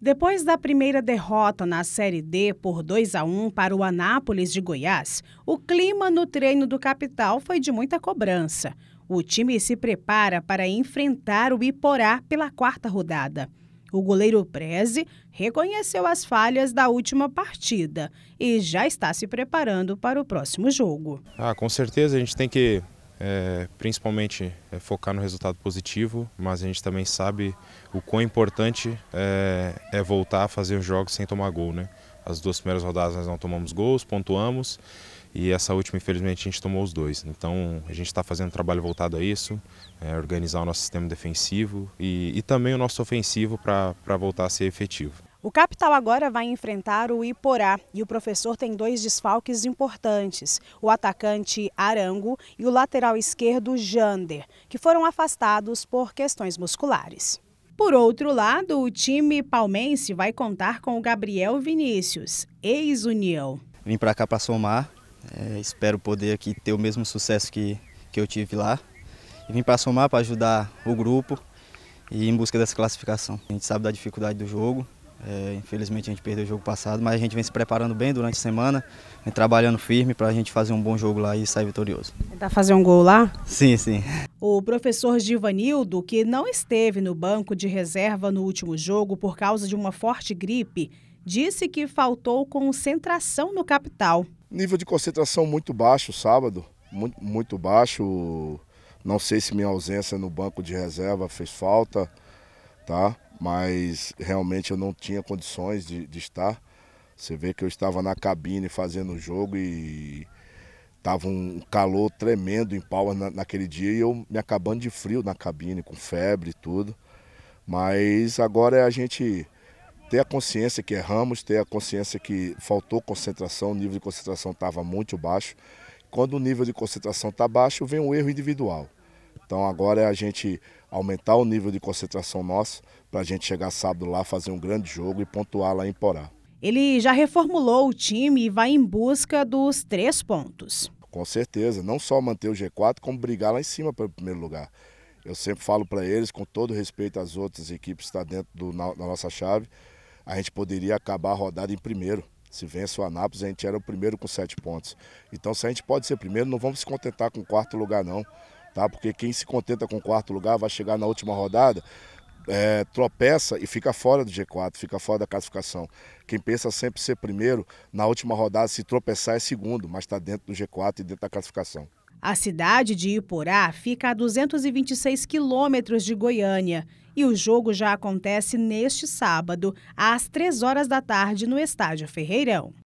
Depois da primeira derrota na Série D por 2 a 1 para o Anápolis de Goiás, o clima no treino do capital foi de muita cobrança. O time se prepara para enfrentar o Iporá pela quarta rodada. O goleiro Preze reconheceu as falhas da última partida e já está se preparando para o próximo jogo. Ah, com certeza a gente tem que é, principalmente é focar no resultado positivo, mas a gente também sabe o quão importante é, é voltar a fazer os jogos sem tomar gol. Né? As duas primeiras rodadas nós não tomamos gols, pontuamos, e essa última, infelizmente, a gente tomou os dois. Então a gente está fazendo trabalho voltado a isso, é, organizar o nosso sistema defensivo e, e também o nosso ofensivo para voltar a ser efetivo. O Capital agora vai enfrentar o Iporá e o professor tem dois desfalques importantes: o atacante Arango e o lateral esquerdo Jander, que foram afastados por questões musculares. Por outro lado, o time palmense vai contar com o Gabriel Vinícius, ex-União. Vim para cá para somar, é, espero poder aqui ter o mesmo sucesso que, que eu tive lá. vim para somar, para ajudar o grupo e em busca dessa classificação. A gente sabe da dificuldade do jogo, é, infelizmente a gente perdeu o jogo passado, mas a gente vem se preparando bem durante a semana, vem trabalhando firme para a gente fazer um bom jogo lá e sair vitorioso. Tentar tá fazer um gol lá? Sim, sim. O professor Givanildo, que não esteve no banco de reserva no último jogo por causa de uma forte gripe, disse que faltou concentração no capital. Nível de concentração muito baixo sábado, muito, muito baixo. Não sei se minha ausência no banco de reserva fez falta, tá? mas realmente eu não tinha condições de, de estar. Você vê que eu estava na cabine fazendo o jogo e Tava um calor tremendo em pau na, naquele dia e eu me acabando de frio na cabine, com febre e tudo. Mas agora é a gente ter a consciência que erramos, ter a consciência que faltou concentração, o nível de concentração estava muito baixo. Quando o nível de concentração está baixo, vem um erro individual. Então agora é a gente aumentar o nível de concentração nosso para a gente chegar sábado lá, fazer um grande jogo e pontuar lá em Porá. Ele já reformulou o time e vai em busca dos três pontos. Com certeza, não só manter o G4, como brigar lá em cima para o primeiro lugar. Eu sempre falo para eles, com todo respeito às outras equipes que estão tá dentro do, na, da nossa chave, a gente poderia acabar a rodada em primeiro. Se vence o Anápolis, a gente era o primeiro com sete pontos. Então, se a gente pode ser primeiro, não vamos se contentar com quarto lugar, não tá? Porque quem se contenta com o quarto lugar vai chegar na última rodada, é, tropeça e fica fora do G4, fica fora da classificação. Quem pensa sempre ser primeiro, na última rodada, se tropeçar é segundo, mas está dentro do G4 e dentro da classificação. A cidade de Iporá fica a 226 quilômetros de Goiânia e o jogo já acontece neste sábado, às 3 horas da tarde, no Estádio Ferreirão.